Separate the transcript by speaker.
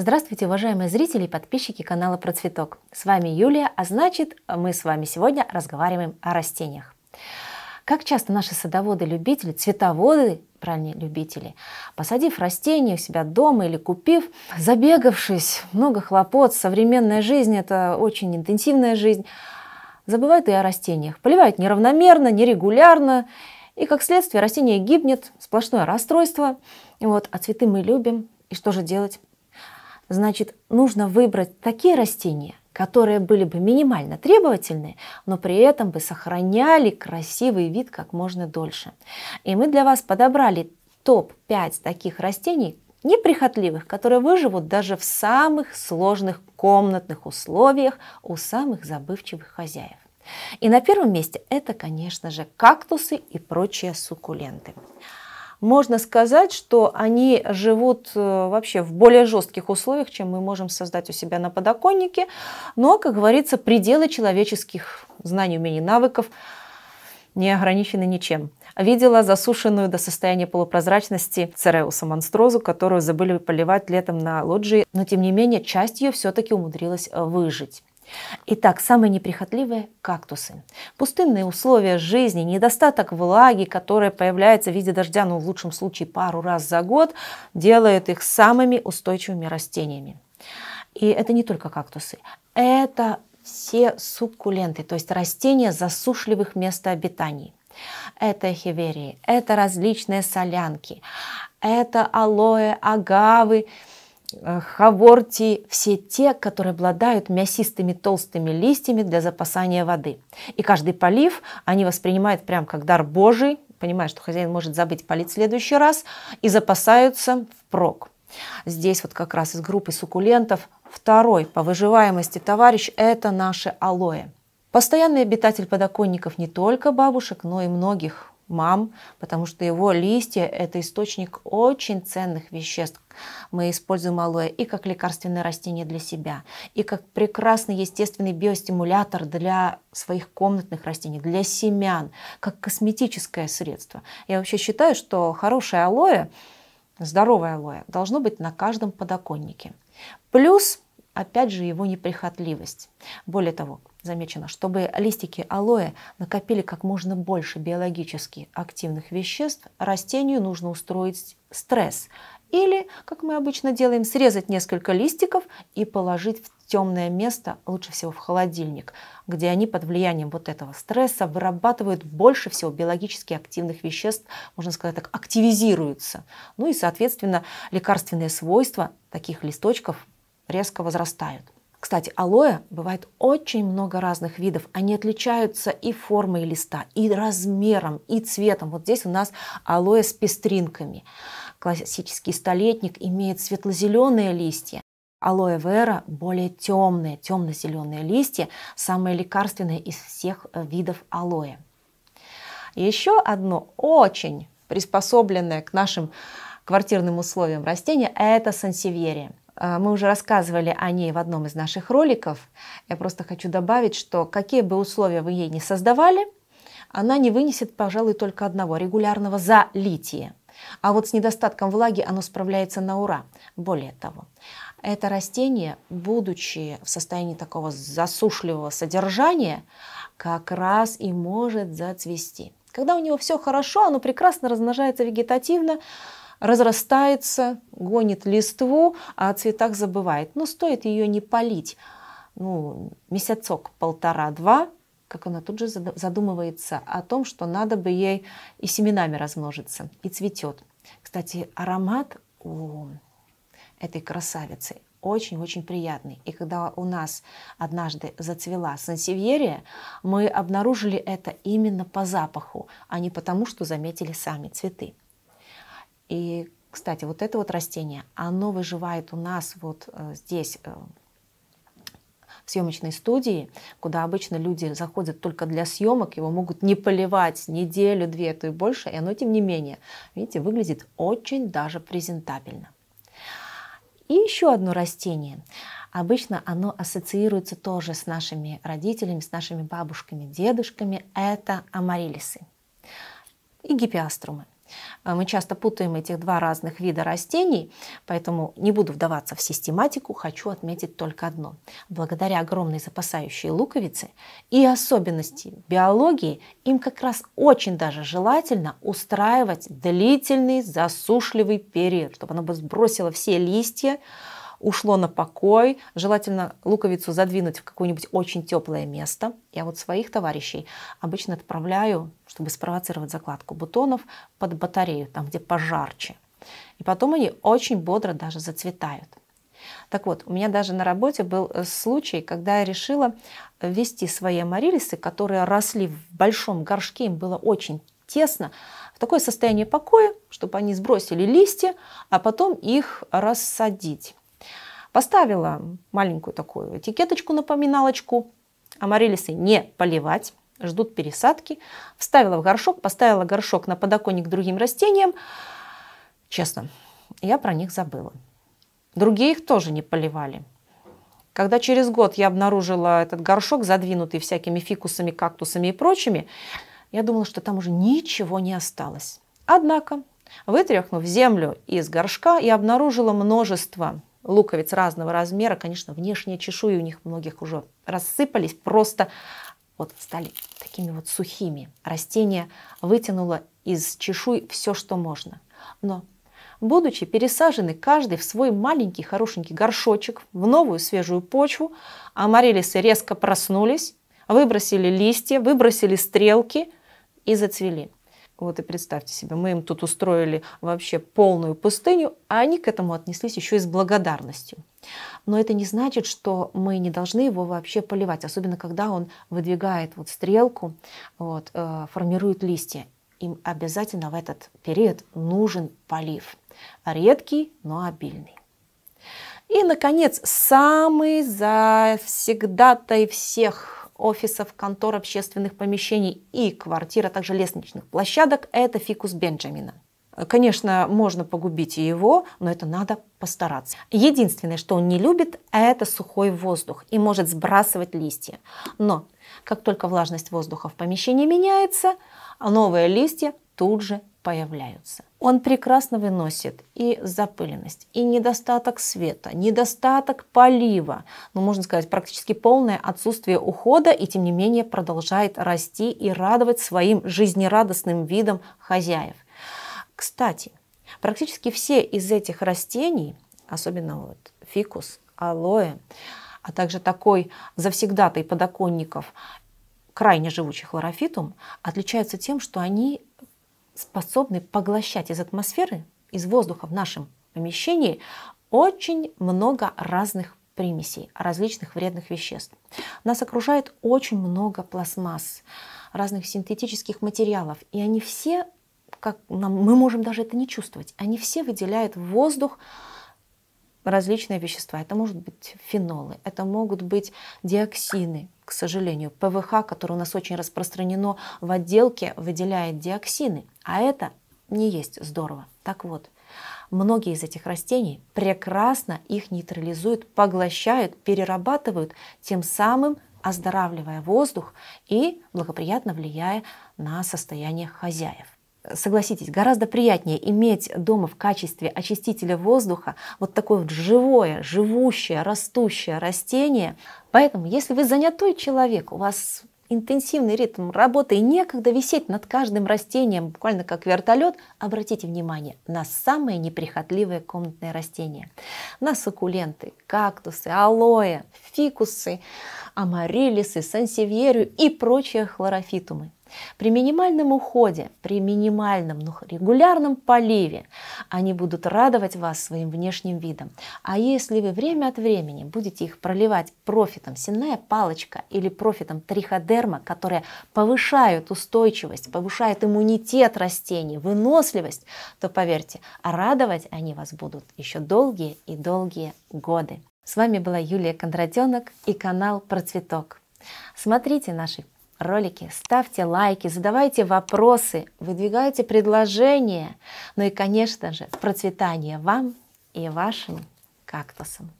Speaker 1: Здравствуйте, уважаемые зрители и подписчики канала Процветок. С вами Юлия, а значит, мы с вами сегодня разговариваем о растениях. Как часто наши садоводы-любители, цветоводы, правильнее, любители, посадив растения у себя дома или купив, забегавшись, много хлопот, современная жизнь – это очень интенсивная жизнь, забывают и о растениях. Поливают неравномерно, нерегулярно, и как следствие растение гибнет, сплошное расстройство. Вот, а цветы мы любим, и что же делать? Значит, нужно выбрать такие растения, которые были бы минимально требовательны, но при этом бы сохраняли красивый вид как можно дольше. И мы для вас подобрали топ-5 таких растений, неприхотливых, которые выживут даже в самых сложных комнатных условиях у самых забывчивых хозяев. И на первом месте это, конечно же, кактусы и прочие суккуленты можно сказать, что они живут э, вообще в более жестких условиях, чем мы можем создать у себя на подоконнике. Но, ну, а, как говорится, пределы человеческих знаний, умений, навыков не ограничены ничем. Видела засушенную до состояния полупрозрачности цереуса монстрозу, которую забыли поливать летом на лоджии, но тем не менее часть ее все-таки умудрилась выжить. Итак, самые неприхотливые – кактусы. Пустынные условия жизни, недостаток влаги, которая появляется в виде дождя, ну, в лучшем случае, пару раз за год, делает их самыми устойчивыми растениями. И это не только кактусы. Это все суккуленты, то есть растения засушливых мест обитаний. Это эхиверии, это различные солянки, это алоэ, агавы – Э, Хаворти – все те, которые обладают мясистыми толстыми листьями для запасания воды. И каждый полив они воспринимают прям как дар Божий, понимая, что хозяин может забыть полить в следующий раз, и запасаются впрок. Здесь вот как раз из группы суккулентов второй по выживаемости товарищ – это наши алоэ. Постоянный обитатель подоконников не только бабушек, но и многих мам, потому что его листья – это источник очень ценных веществ. Мы используем алоэ и как лекарственное растение для себя, и как прекрасный естественный биостимулятор для своих комнатных растений, для семян, как косметическое средство. Я вообще считаю, что хорошее алоэ, здоровое алоэ, должно быть на каждом подоконнике. Плюс – опять же его неприхотливость. Более того, замечено, чтобы листики алоэ накопили как можно больше биологически активных веществ, растению нужно устроить стресс. Или, как мы обычно делаем, срезать несколько листиков и положить в темное место, лучше всего в холодильник, где они под влиянием вот этого стресса вырабатывают больше всего биологически активных веществ, можно сказать так, активизируются. Ну и, соответственно, лекарственные свойства таких листочков резко возрастают. Кстати, алоэ бывает очень много разных видов. Они отличаются и формой листа, и размером, и цветом. Вот здесь у нас алоэ с пестринками. Классический столетник имеет светло-зеленые листья. Алоэ вера более темные, темно-зеленые листья, самые лекарственные из всех э, видов алоэ. Еще одно очень приспособленное к нашим квартирным условиям растение – это сансеверия. Э, мы уже рассказывали о ней в одном из наших роликов. Я просто хочу добавить, что какие бы условия вы ей не создавали, она не вынесет, пожалуй, только одного – регулярного залития. А вот с недостатком влаги оно справляется на ура. Более того, это растение, будучи в состоянии такого засушливого содержания, как раз и может зацвести. Когда у него все хорошо, оно прекрасно размножается вегетативно, разрастается, гонит листву, а о цветах забывает. Но стоит ее не полить, ну, месяцок, полтора-два, как она тут же задумывается о том, что надо бы ей и семенами размножиться, и цветет. Кстати, аромат у этой красавицы очень-очень приятный. И когда у нас однажды зацвела сансевьерия, мы обнаружили это именно по запаху, а не потому, что заметили сами цветы. И, кстати, вот это вот растение, оно выживает у нас вот э, здесь, э, в съемочной студии, куда обычно люди заходят только для съемок, его могут не поливать неделю, две, а то и больше, и оно, тем не менее, видите, выглядит очень даже презентабельно. И еще одно растение. Обычно оно ассоциируется тоже с нашими родителями, с нашими бабушками, дедушками. Это амарилисы и гипиаструмы. Э, мы часто путаем этих два разных вида растений, поэтому не буду вдаваться в систематику, хочу отметить только одно. Благодаря огромной запасающей луковице и особенности биологии, им как раз очень даже желательно устраивать длительный засушливый период, чтобы она бы сбросила все листья, ушло на покой. Желательно луковицу задвинуть в какое-нибудь очень теплое место. Я вот своих товарищей обычно отправляю, чтобы спровоцировать закладку бутонов, под батарею, там, где пожарче. И потом они очень бодро даже зацветают. Так вот, у меня даже на работе был э, случай, когда я решила ввести свои амарилисы, которые росли в большом горшке, им было очень тесно, в такое состояние покоя, чтобы они сбросили листья, а потом их рассадить. Поставила маленькую такую этикеточку, напоминалочку. Амарилисы не поливать, ждут пересадки. Вставила в горшок, поставила горшок на подоконник другим растениям. Честно, я про них забыла. Другие их тоже не поливали. Когда через год я обнаружила этот горшок, задвинутый всякими фикусами, кактусами и прочими, я думала, что там уже ничего не осталось. Однако, вытряхнув землю из горшка, я обнаружила множество луковиц разного размера. Конечно, внешние чешуи у них многих уже рассыпались, просто вот стали такими вот сухими. Растение вытянуло из чешуй все, что можно. Но будучи пересажены каждый в свой маленький хорошенький горшочек в новую свежую почву, амарилисы резко проснулись, выбросили листья, выбросили стрелки и зацвели. Вот и представьте себе, мы им тут устроили вообще полную пустыню, а они к этому отнеслись еще и с благодарностью. Но это не значит, что мы не должны его вообще поливать, особенно когда он выдвигает вот стрелку, вот, э, формирует листья. Им обязательно в этот период нужен полив. Редкий, но обильный. И, наконец, самый завсегда-то и всех – офисов, контор, общественных помещений и квартир, а также лестничных площадок – это фикус Бенджамина. Конечно, можно погубить и его, но это надо постараться. Единственное, что он не любит, это сухой воздух и может сбрасывать листья. Но как только влажность воздуха в помещении меняется, новые листья тут же появляются он прекрасно выносит и запыленность, и недостаток света, недостаток полива, ну, можно сказать, практически полное отсутствие ухода, и тем не менее продолжает расти и радовать своим жизнерадостным видом хозяев. Кстати, практически все из этих растений, особенно вот фикус, алоэ, а также такой завсегдатый подоконников крайне живучих ларофитум, отличаются тем, что они способны поглощать из атмосферы, из воздуха в нашем помещении очень много разных примесей, различных вредных веществ. Нас окружает очень много пластмасс, разных синтетических материалов, и они все, как нам, мы можем даже это не чувствовать, они все выделяют в воздух различные вещества. Это могут быть фенолы, это могут быть диоксины, к сожалению. ПВХ, которое у нас очень распространено в отделке, выделяет диоксины. А это не есть здорово. Так вот, многие из этих растений прекрасно их нейтрализуют, поглощают, перерабатывают, тем самым оздоравливая воздух и благоприятно влияя на состояние хозяев согласитесь, гораздо приятнее иметь дома в качестве очистителя воздуха вот такое вот живое, живущее, растущее растение. Поэтому, если вы занятой человек, у вас интенсивный ритм работы и некогда висеть над каждым растением, буквально как вертолет, обратите внимание на самые неприхотливые комнатные растения. На суккуленты, кактусы, алоэ, фикусы, амарилисы, сансевьерию и прочие хлорофитумы. При минимальном уходе, при минимальном, но ну, регулярном поливе они будут радовать вас своим внешним видом. А если вы время от времени будете их проливать профитом сенная палочка или профитом триходерма, которые повышают устойчивость, повышают иммунитет растений, выносливость, то поверьте, радовать они вас будут еще долгие и долгие годы. С вами была Юлия Кондратенок и канал Процветок. Смотрите наши ролики, ставьте лайки, задавайте вопросы, выдвигайте предложения. Ну и, конечно же, процветания вам и вашим кактусам.